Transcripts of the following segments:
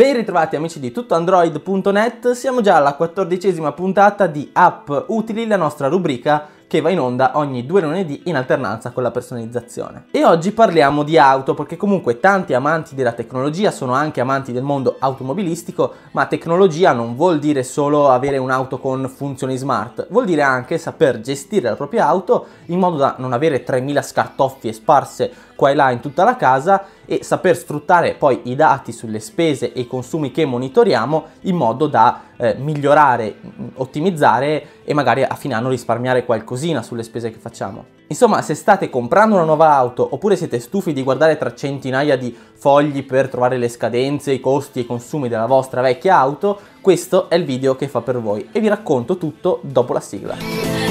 Ben ritrovati amici di tuttoandroid.net, siamo già alla quattordicesima puntata di App Utili, la nostra rubrica che va in onda ogni due lunedì in alternanza con la personalizzazione. E oggi parliamo di auto perché comunque tanti amanti della tecnologia sono anche amanti del mondo automobilistico, ma tecnologia non vuol dire solo avere un'auto con funzioni smart, vuol dire anche saper gestire la propria auto in modo da non avere 3000 scartoffie sparse qua e là in tutta la casa e saper sfruttare poi i dati sulle spese e i consumi che monitoriamo in modo da eh, migliorare, mm, ottimizzare e magari a fine anno risparmiare qualcosina sulle spese che facciamo. Insomma, se state comprando una nuova auto oppure siete stufi di guardare tra centinaia di fogli per trovare le scadenze, i costi e i consumi della vostra vecchia auto, questo è il video che fa per voi e vi racconto tutto dopo la sigla.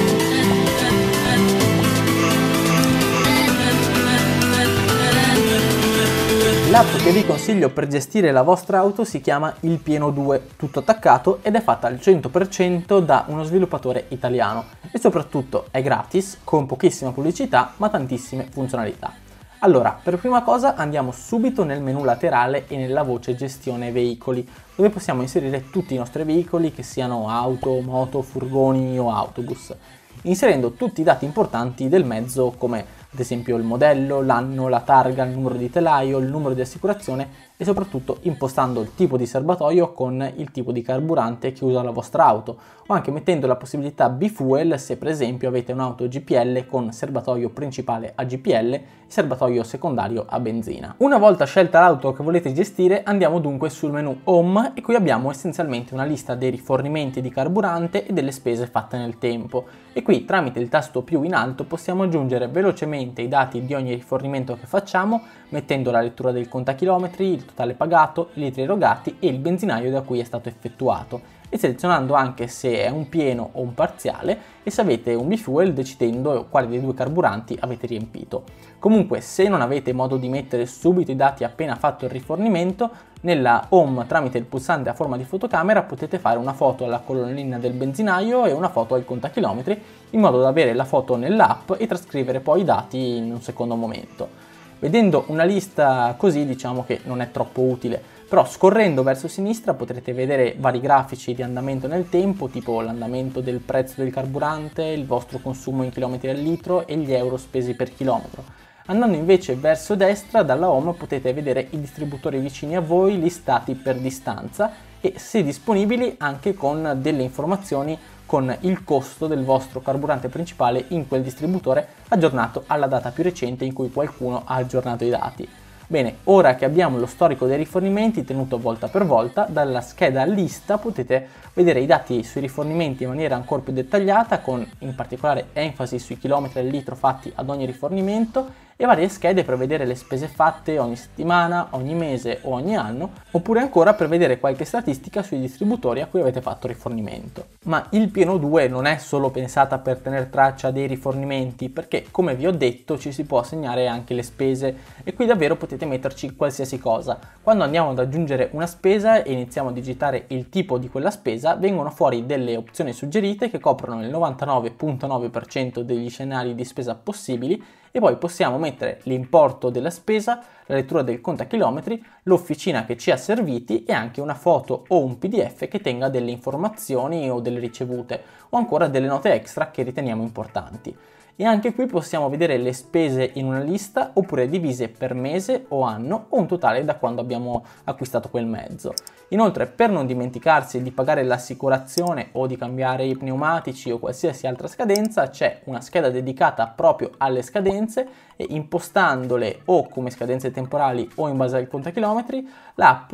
L'app che vi consiglio per gestire la vostra auto si chiama Il Pieno 2, tutto attaccato ed è fatta al 100% da uno sviluppatore italiano e soprattutto è gratis con pochissima pubblicità ma tantissime funzionalità. Allora, per prima cosa andiamo subito nel menu laterale e nella voce gestione veicoli, dove possiamo inserire tutti i nostri veicoli che siano auto, moto, furgoni o autobus, inserendo tutti i dati importanti del mezzo come ad esempio il modello, l'anno, la targa, il numero di telaio, il numero di assicurazione e soprattutto impostando il tipo di serbatoio con il tipo di carburante che usa la vostra auto o anche mettendo la possibilità B-Fuel se per esempio avete un'auto GPL con serbatoio principale a GPL e serbatoio secondario a benzina. Una volta scelta l'auto che volete gestire andiamo dunque sul menu Home e qui abbiamo essenzialmente una lista dei rifornimenti di carburante e delle spese fatte nel tempo e qui tramite il tasto più in alto possiamo aggiungere velocemente i dati di ogni rifornimento che facciamo mettendo la lettura del contachilometri, il totale pagato, i litri erogati e il benzinaio da cui è stato effettuato e selezionando anche se è un pieno o un parziale e se avete un bifuel decidendo quale dei due carburanti avete riempito. Comunque se non avete modo di mettere subito i dati appena fatto il rifornimento, nella home tramite il pulsante a forma di fotocamera potete fare una foto alla colonnina del benzinaio e una foto al contachilometri in modo da avere la foto nell'app e trascrivere poi i dati in un secondo momento. Vedendo una lista così diciamo che non è troppo utile, però scorrendo verso sinistra potrete vedere vari grafici di andamento nel tempo, tipo l'andamento del prezzo del carburante, il vostro consumo in chilometri al litro e gli euro spesi per chilometro. Andando invece verso destra dalla home potete vedere i distributori vicini a voi listati per distanza e se disponibili anche con delle informazioni con il costo del vostro carburante principale in quel distributore aggiornato alla data più recente in cui qualcuno ha aggiornato i dati. Bene, ora che abbiamo lo storico dei rifornimenti tenuto volta per volta, dalla scheda lista potete vedere i dati sui rifornimenti in maniera ancora più dettagliata, con in particolare enfasi sui chilometri al litro fatti ad ogni rifornimento e varie schede per vedere le spese fatte ogni settimana, ogni mese o ogni anno, oppure ancora per vedere qualche statistica sui distributori a cui avete fatto rifornimento. Ma il pieno 2 non è solo pensata per tenere traccia dei rifornimenti, perché come vi ho detto ci si può assegnare anche le spese e qui davvero potete metterci qualsiasi cosa. Quando andiamo ad aggiungere una spesa e iniziamo a digitare il tipo di quella spesa, vengono fuori delle opzioni suggerite che coprono il 99.9% degli scenari di spesa possibili e poi possiamo mettere mettere l'importo della spesa, la lettura del contachilometri, l'officina che ci ha serviti e anche una foto o un PDF che tenga delle informazioni o delle ricevute o ancora delle note extra che riteniamo importanti e anche qui possiamo vedere le spese in una lista oppure divise per mese o anno o un totale da quando abbiamo acquistato quel mezzo. Inoltre per non dimenticarsi di pagare l'assicurazione o di cambiare i pneumatici o qualsiasi altra scadenza c'è una scheda dedicata proprio alle scadenze e impostandole o come scadenze temporali o in base al contachilometri l'app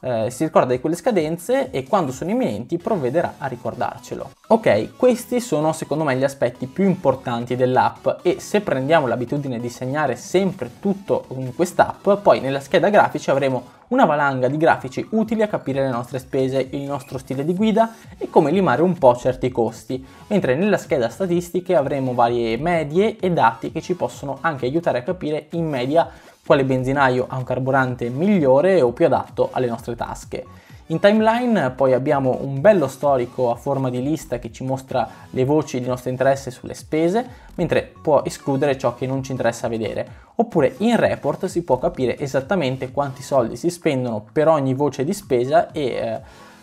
eh, si ricorda di quelle scadenze e quando sono imminenti provvederà a ricordarcelo. Ok, questi sono secondo me gli aspetti più importanti dell'app e se prendiamo l'abitudine di segnare sempre tutto in quest'app, poi nella scheda grafici avremo una valanga di grafici utili a capire le nostre spese, il nostro stile di guida e come limare un po' certi costi, mentre nella scheda statistiche avremo varie medie e dati che ci possono anche aiutare a capire in media quale benzinaio ha un carburante migliore o più adatto alle nostre tasche. In timeline poi abbiamo un bello storico a forma di lista che ci mostra le voci di nostro interesse sulle spese, mentre può escludere ciò che non ci interessa vedere. Oppure in report si può capire esattamente quanti soldi si spendono per ogni voce di spesa e eh,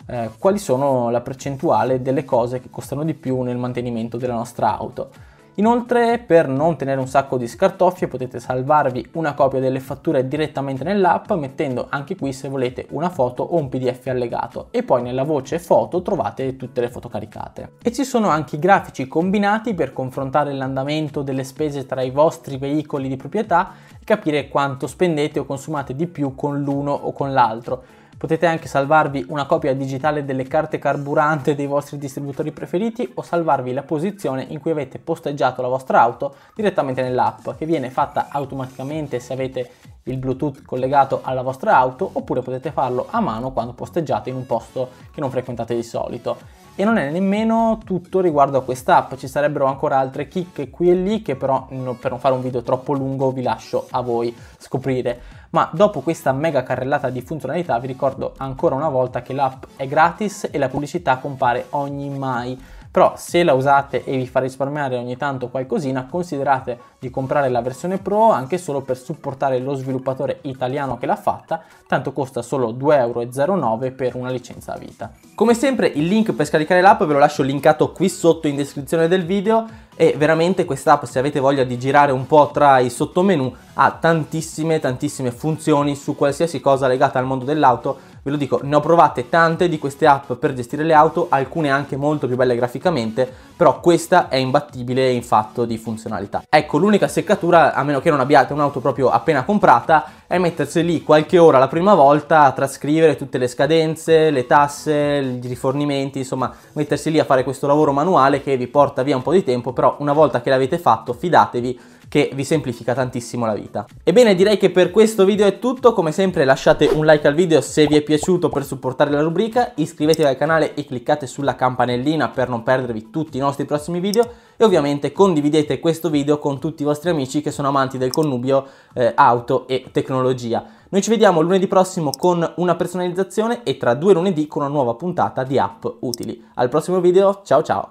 eh, quali sono la percentuale delle cose che costano di più nel mantenimento della nostra auto. Inoltre per non tenere un sacco di scartoffie potete salvarvi una copia delle fatture direttamente nell'app mettendo anche qui se volete una foto o un pdf allegato e poi nella voce foto trovate tutte le foto caricate. E ci sono anche i grafici combinati per confrontare l'andamento delle spese tra i vostri veicoli di proprietà e capire quanto spendete o consumate di più con l'uno o con l'altro Potete anche salvarvi una copia digitale delle carte carburante dei vostri distributori preferiti o salvarvi la posizione in cui avete posteggiato la vostra auto direttamente nell'app che viene fatta automaticamente se avete il Bluetooth collegato alla vostra auto oppure potete farlo a mano quando posteggiate in un posto che non frequentate di solito e non è nemmeno tutto riguardo a quest'app, ci sarebbero ancora altre chicche qui e lì che però per non fare un video troppo lungo vi lascio a voi scoprire. Ma dopo questa mega carrellata di funzionalità vi ricordo ancora una volta che l'app è gratis e la pubblicità compare ogni mai però se la usate e vi fa risparmiare ogni tanto qualcosina considerate di comprare la versione Pro anche solo per supportare lo sviluppatore italiano che l'ha fatta, tanto costa solo 2,09€ per una licenza a vita. Come sempre il link per scaricare l'app ve lo lascio linkato qui sotto in descrizione del video, e veramente questa app se avete voglia di girare un po' tra i sottomenu ha tantissime tantissime funzioni su qualsiasi cosa legata al mondo dell'auto ve lo dico ne ho provate tante di queste app per gestire le auto alcune anche molto più belle graficamente però questa è imbattibile in fatto di funzionalità ecco l'unica seccatura a meno che non abbiate un'auto proprio appena comprata è mettersi lì qualche ora la prima volta a trascrivere tutte le scadenze, le tasse, i rifornimenti, insomma mettersi lì a fare questo lavoro manuale che vi porta via un po' di tempo, però una volta che l'avete fatto fidatevi che vi semplifica tantissimo la vita. Ebbene direi che per questo video è tutto, come sempre lasciate un like al video se vi è piaciuto per supportare la rubrica, iscrivetevi al canale e cliccate sulla campanellina per non perdervi tutti i nostri prossimi video e ovviamente condividete questo video con tutti i vostri amici che sono amanti del connubio eh, auto e tecnologia. Noi ci vediamo lunedì prossimo con una personalizzazione e tra due lunedì con una nuova puntata di app utili. Al prossimo video, ciao ciao!